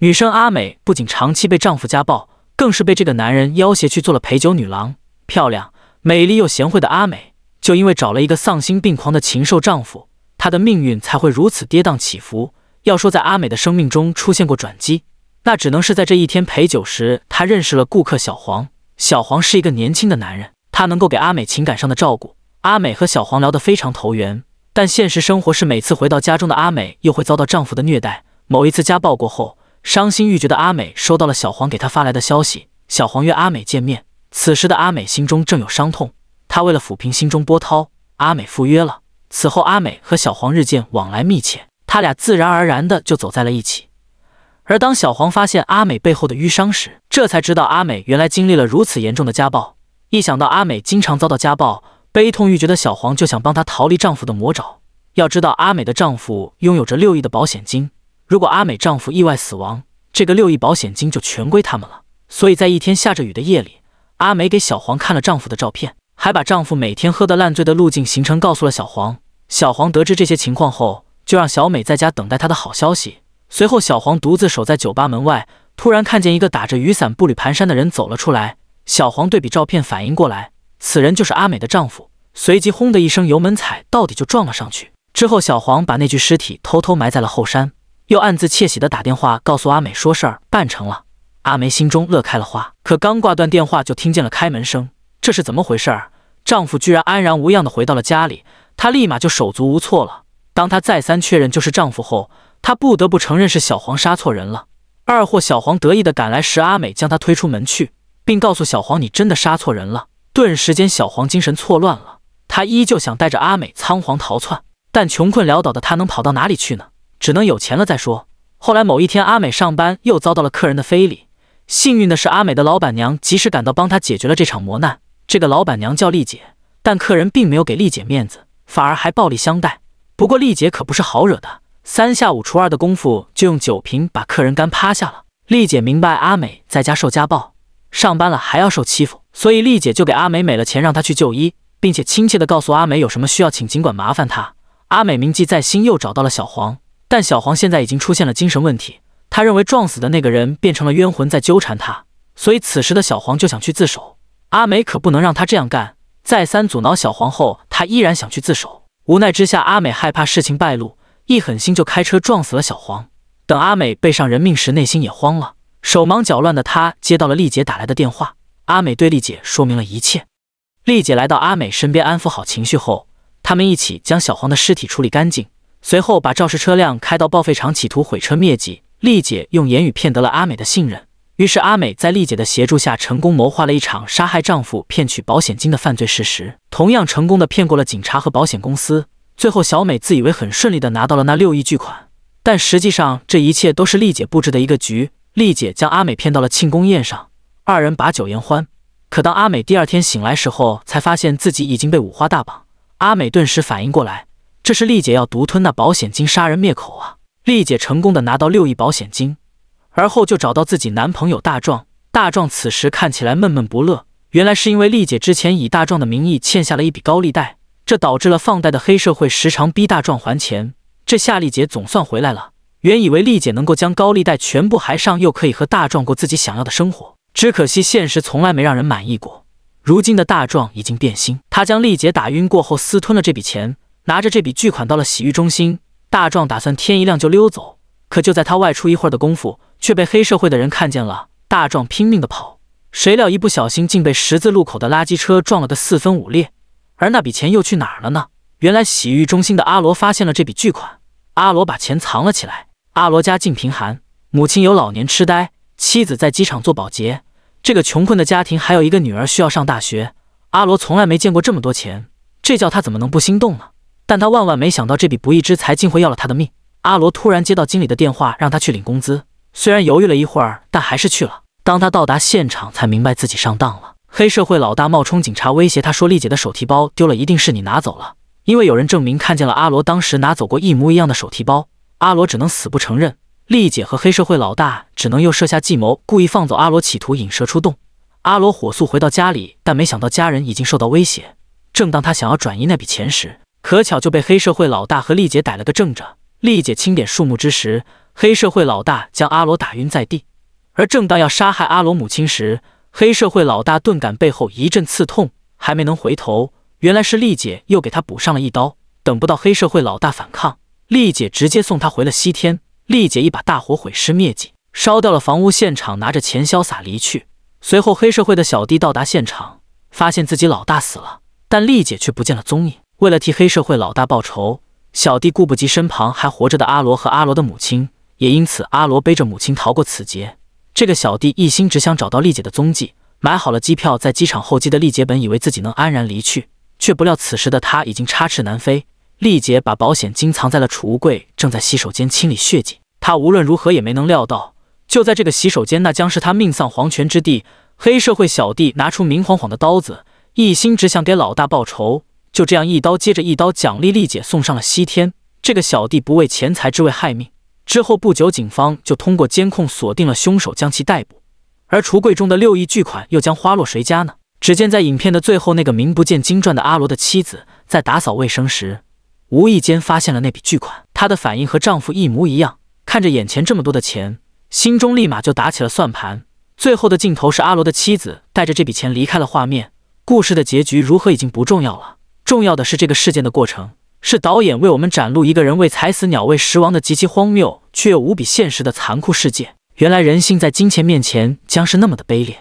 女生阿美不仅长期被丈夫家暴，更是被这个男人要挟去做了陪酒女郎。漂亮、美丽又贤惠的阿美，就因为找了一个丧心病狂的禽兽丈夫，她的命运才会如此跌宕起伏。要说在阿美的生命中出现过转机，那只能是在这一天陪酒时，她认识了顾客小黄。小黄是一个年轻的男人，他能够给阿美情感上的照顾。阿美和小黄聊得非常投缘，但现实生活是每次回到家中的阿美又会遭到丈夫的虐待。某一次家暴过后，伤心欲绝的阿美收到了小黄给她发来的消息，小黄约阿美见面。此时的阿美心中正有伤痛，她为了抚平心中波涛，阿美赴约了。此后，阿美和小黄日渐往来密切，他俩自然而然的就走在了一起。而当小黄发现阿美背后的淤伤时，这才知道阿美原来经历了如此严重的家暴。一想到阿美经常遭到家暴，悲痛欲绝的小黄就想帮她逃离丈夫的魔爪。要知道，阿美的丈夫拥有着六亿的保险金。如果阿美丈夫意外死亡，这个六亿保险金就全归他们了。所以在一天下着雨的夜里，阿美给小黄看了丈夫的照片，还把丈夫每天喝得烂醉的路径行程告诉了小黄。小黄得知这些情况后，就让小美在家等待他的好消息。随后，小黄独自守在酒吧门外，突然看见一个打着雨伞、步履蹒跚的人走了出来。小黄对比照片，反应过来，此人就是阿美的丈夫。随即，轰的一声，油门踩到底就撞了上去。之后，小黄把那具尸体偷偷埋在了后山。又暗自窃喜地打电话告诉阿美说事儿办成了，阿美心中乐开了花。可刚挂断电话，就听见了开门声，这是怎么回事儿？丈夫居然安然无恙地回到了家里，她立马就手足无措了。当她再三确认就是丈夫后，她不得不承认是小黄杀错人了。二货小黄得意地赶来时，阿美将他推出门去，并告诉小黄：“你真的杀错人了。”顿时间，小黄精神错乱了，他依旧想带着阿美仓皇逃窜，但穷困潦倒的他能跑到哪里去呢？只能有钱了再说。后来某一天，阿美上班又遭到了客人的非礼。幸运的是，阿美的老板娘及时赶到，帮她解决了这场磨难。这个老板娘叫丽姐，但客人并没有给丽姐面子，反而还暴力相待。不过丽姐可不是好惹的，三下五除二的功夫就用酒瓶把客人干趴下了。丽姐明白阿美在家受家暴，上班了还要受欺负，所以丽姐就给阿美美了钱，让她去就医，并且亲切地告诉阿美有什么需要，请尽管麻烦她。阿美铭记在心，又找到了小黄。但小黄现在已经出现了精神问题，他认为撞死的那个人变成了冤魂在纠缠他，所以此时的小黄就想去自首。阿美可不能让他这样干，再三阻挠小黄后，他依然想去自首。无奈之下，阿美害怕事情败露，一狠心就开车撞死了小黄。等阿美背上人命时，内心也慌了，手忙脚乱的他接到了丽姐打来的电话，阿美对丽姐说明了一切。丽姐来到阿美身边安抚好情绪后，他们一起将小黄的尸体处理干净。随后，把肇事车辆开到报废厂，企图毁车灭迹。丽姐用言语骗得了阿美的信任，于是阿美在丽姐的协助下，成功谋划了一场杀害丈夫、骗取保险金的犯罪事实，同样成功的骗过了警察和保险公司。最后，小美自以为很顺利的拿到了那六亿巨款，但实际上这一切都是丽姐布置的一个局。丽姐将阿美骗到了庆功宴上，二人把酒言欢。可当阿美第二天醒来时候，才发现自己已经被五花大绑。阿美顿时反应过来。这是丽姐要独吞那保险金，杀人灭口啊！丽姐成功的拿到六亿保险金，而后就找到自己男朋友大壮。大壮此时看起来闷闷不乐，原来是因为丽姐之前以大壮的名义欠下了一笔高利贷，这导致了放贷的黑社会时常逼大壮还钱。这下丽姐总算回来了，原以为丽姐能够将高利贷全部还上，又可以和大壮过自己想要的生活，只可惜现实从来没让人满意过。如今的大壮已经变心，他将丽姐打晕过后，私吞了这笔钱。拿着这笔巨款到了洗浴中心，大壮打算天一亮就溜走。可就在他外出一会儿的功夫，却被黑社会的人看见了。大壮拼命的跑，谁料一不小心竟被十字路口的垃圾车撞了个四分五裂。而那笔钱又去哪儿了呢？原来洗浴中心的阿罗发现了这笔巨款，阿罗把钱藏了起来。阿罗家境贫寒，母亲有老年痴呆，妻子在机场做保洁。这个穷困的家庭还有一个女儿需要上大学。阿罗从来没见过这么多钱，这叫他怎么能不心动呢？但他万万没想到，这笔不义之财竟会要了他的命。阿罗突然接到经理的电话，让他去领工资。虽然犹豫了一会儿，但还是去了。当他到达现场，才明白自己上当了。黑社会老大冒充警察威胁他说：“丽姐的手提包丢了，一定是你拿走了，因为有人证明看见了阿罗当时拿走过一模一样的手提包。”阿罗只能死不承认。丽姐和黑社会老大只能又设下计谋，故意放走阿罗，企图引蛇出洞。阿罗火速回到家里，但没想到家人已经受到威胁。正当他想要转移那笔钱时，可巧就被黑社会老大和丽姐逮了个正着。丽姐清点数目之时，黑社会老大将阿罗打晕在地。而正当要杀害阿罗母亲时，黑社会老大顿感背后一阵刺痛，还没能回头，原来是丽姐又给他补上了一刀。等不到黑社会老大反抗，丽姐直接送他回了西天。丽姐一把大火毁尸灭迹，烧掉了房屋现场，拿着钱潇洒离去。随后，黑社会的小弟到达现场，发现自己老大死了，但丽姐却不见了踪影。为了替黑社会老大报仇，小弟顾不及身旁还活着的阿罗和阿罗的母亲，也因此阿罗背着母亲逃过此劫。这个小弟一心只想找到丽姐的踪迹，买好了机票，在机场候机的丽姐本以为自己能安然离去，却不料此时的他已经插翅难飞。丽姐把保险金藏在了储物柜，正在洗手间清理血迹。他无论如何也没能料到，就在这个洗手间，那将是他命丧黄泉之地。黑社会小弟拿出明晃晃的刀子，一心只想给老大报仇。就这样一刀接着一刀，奖励丽姐送上了西天。这个小弟不为钱财，只为害命。之后不久，警方就通过监控锁定了凶手，将其逮捕。而橱柜中的六亿巨款又将花落谁家呢？只见在影片的最后，那个名不见经传的阿罗的妻子在打扫卫生时，无意间发现了那笔巨款。她的反应和丈夫一模一样，看着眼前这么多的钱，心中立马就打起了算盘。最后的镜头是阿罗的妻子带着这笔钱离开了画面。故事的结局如何已经不重要了。重要的是，这个事件的过程是导演为我们展露一个人为财死，鸟为食亡的极其荒谬却又无比现实的残酷世界。原来人性在金钱面前将是那么的卑劣。